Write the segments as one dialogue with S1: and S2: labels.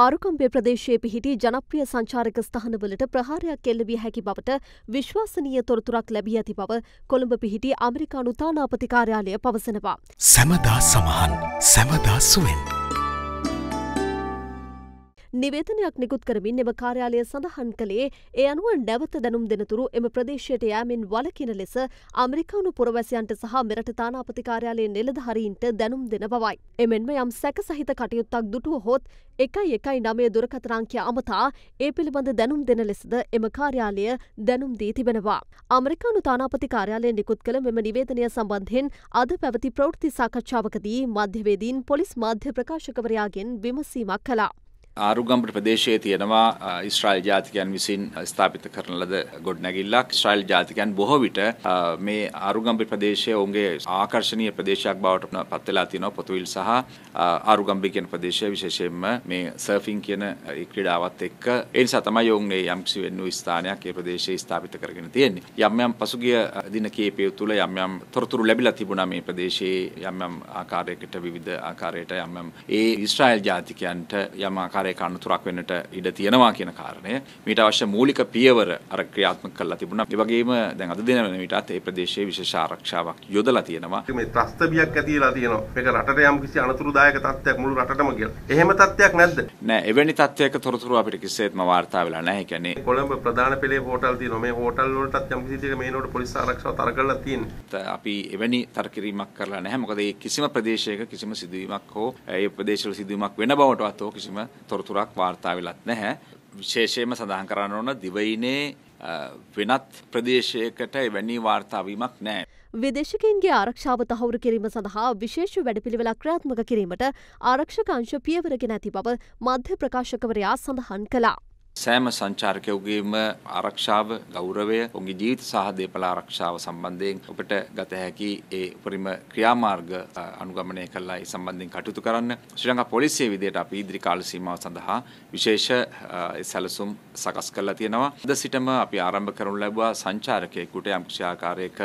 S1: ආරුකම්පය ප්‍රදේශයේ පිහිටි ජනප්‍රිය සංචාරක ස්ථානවලට ප්‍රහාරයක් එල්ලවිය හැකි බවට විශ්වාසනීය තොරතුරක් ලැබී ඇති බව කොළඹ පිහිටි ඇමරිකානු තානාපති කාර්යාලය පවසනවා.
S2: සැමදා සමහන් සැමදා සුවෙන්.
S1: නිවේදනයක් නිකුත් කරමින් එම කාර්යාලය සඳහන් කළේ ඒ අනුව නැවත දැනුම් දෙනතුරු එම ප්‍රදේශයට යෑමෙන් වලකින ලෙස අමරිකානු පුරවැසියන්ට සහ මෙරට තානාපති කාර්යාලයේ නිලධහරීන්ට දැනුම් දෙන බවයි. එමෙන්ම යම් සැක සහිත කටයුත්තක් දුටුව හොත් එකයි එකයි නමය දුරකතරංකය අමතා ඒ පිළිබඳ දැනුම් දෙන ලෙසද එම කාර්යාලය දැනුම් දී තිබෙනවා. අමරිකානු තානාපති කාර්යාලය නිකුත් කළ මෙම නිවේදනය සම්බන්ධයෙන් අද පැවති ප්‍රවෘත්ති සාකච්ඡාවකදී මධ්‍යවේදීන් පොලිස් මාධ්‍ය ප්‍රකාශකවරයාගෙන් විමසීමක් කලා.
S2: ආරුගම්පට ප්‍රදේශයේ තියෙනවා ඉස්රායිල් ජාතිකයන් විසින් ස්ථාපිත කරන ලද ගොඩනැගිල්ලක්. ඉස්රායිල් ජාතිකයන් බොහෝ විට මේ ආරුගම්පට ප්‍රදේශය ඔවුන්ගේ ආකර්ශනීය ප්‍රදේශයක් බවට පත් වෙලා තියෙනවා. පොතුවිල් සහ ආරුගම්බි කියන ප්‍රදේශය විශේෂයෙන්ම මේ සර්ෆින් කියන ඒ ක්‍රීඩාවත් එක්ක ඒ නිසා තමයි ඔවුන් මේ යම්කිසි වෙන්නු ස්ථානයක් ඒ ප්‍රදේශයේ ස්ථාපිත කරගෙන තියෙන්නේ. යම් යම් පසුගිය දින කීපය තුළ යම් යම් තොරතුරු ලැබිලා තිබුණා මේ ප්‍රදේශයේ යම් යම් ආකාරයකට විවිධ ආකාරයට යම් යම් ඒ ඉස්රායිල් ජාතිකයන්ට යම් ආකාරයකට ආකාරයක අනතුරක් වෙන්නට ඉඩ තියෙනවා කියන කාරණය මීට අවශ්‍ය මූලික පියවර අර ක්‍රියාත්මක කරලා තිබුණා. ඒ වගේම දැන් අද දින වෙන විටත් ඒ ප්‍රදේශයේ විශේෂ ආරක්ෂාවක් යොදලා තියෙනවා. මේ ත්‍රස්තබියක් ඇතිලා තියෙනවා. මේක රටට යම් කිසි අනතුරුදායක තත්ත්වයක් මුළු රටටම කියලා. එහෙම තත්ත්වයක් නැද්ද? නෑ එවැනි තත්ත්වයක තොරතුරු අපිට කිසිසේත්ම වාර්තා වෙලා නැහැ. ඒ කියන්නේ කොළඹ ප්‍රධාන පෙළේ හෝටල් තියෙනවා. මේ හෝටල් වලටත් යම් කිසි දෙයක මේ නෝඩ පොලිස් ආරක්ෂාව තර කරලා තියෙනවා. අපි එවැනි තරකිරීමක් කරලා නැහැ. මොකද ඒ කිසිම ප්‍රදේශයක කිසිම සිදුවීමක් හෝ ඒ ප්‍රදේශවල සිදුවීමක් වෙන බවටවත් හෝ කිසිම තොරතුරක් වාර්තා වෙලත් නැහැ. විශේෂයෙන්ම සඳහන් කරන්න ඕන දිවයිනේ වෙනත් ප්‍රදේශයකට එවැනි වාර්තාවීමක් නෑ.
S1: විදේශකන්ගේ ආරක්ෂාව තහවුරු කිරීම සඳහා විශේෂ වැඩපිළිවෙල ක්‍රාත්මක කිරීමට ආරක්ෂකංශ පියවරගෙන ඇති බව මධ්‍ය ප්‍රකාශකවරයා සඳහන් කලා.
S2: සෑම සංචාරකයකුගේම ආරක්ෂාව ගෞරවය ඔුගේ ජීවිත සහ දේපල ආරක්ෂාව සම්බන්ධයෙන් ඔබට ගත හැකි ඒ උපරිම ක්‍රියාමාර්ග අනුගමනය කළා ඒ සම්බන්ධයෙන් කටයුතු කරන්න ශ්‍රී ලංකා පොලිසිය විදිහට අපි ඉදිරි කාල සීමාව සඳහා විශේෂ සැලසුම් සකස් කරලා තියෙනවා. අද සිටම අපි ආරම්භ කරනු ලැබුවා සංචාරකයෙකුට යම්කිසි ආකාරයක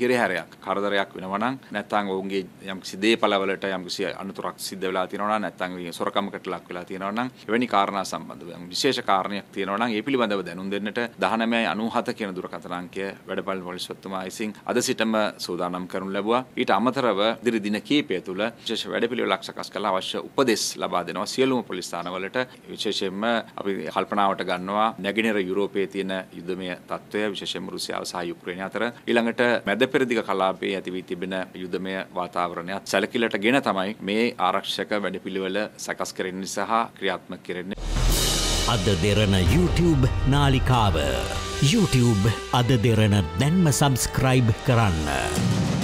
S2: හිරහැරයක් කරදරයක් වෙනවා නම් නැත්නම් ඔවුන්ගේ යම්කිසි දේපළවලට යම්කිසි අනුතරක් සිද්ධ වෙලා තියෙනවා නම් නැත්නම් සොරකමකට ලක් වෙලා තියෙනවා නම් එවැනි කාරණා සම්බන්ධව විශේෂ කාරණයක් තියෙනවා නම් ඒ පිළිබඳව දැනුම් දෙන්නට 1997 කියන දුරකථන අංකය වැඩපළ පොලිස්වත්තුමා විසින් අද සිටම සූදානම් කරනු ලැබුවා. ඊට අමතරව ඉදිරි දින කිහිපය තුළ විශේෂ වැඩපිළිවෙලක් සකස් කරලා අවශ්‍ය උපදෙස් ලබා දෙනවා සියලුම පොලිස් ස්ථානවලට විශේෂයෙන්ම අපි කල්පනාවට ගන්නවා පෙන්වනවා නැගෙනහිර යුරෝපයේ තියෙන යුදමය තත්ත්වය විශේෂයෙන්ම රුසියාව සහ යුක්‍රේනය අතර ඊළඟට මැද පෙරදිග කලාපයේ ඇති වී තිබෙන යුදමය වාතාවරණයත් සැලකිල්ලට ගෙන තමයි මේ ආරක්ෂක වැඩපිළිවෙල සකස් කරන්නේ සහ ක්‍රියාත්මක
S1: කරන්නේ. අද දෙරන YouTube නාලිකාව YouTube අද දෙරන දැන්ම සබස්ක්‍රයිබ් කරන්න.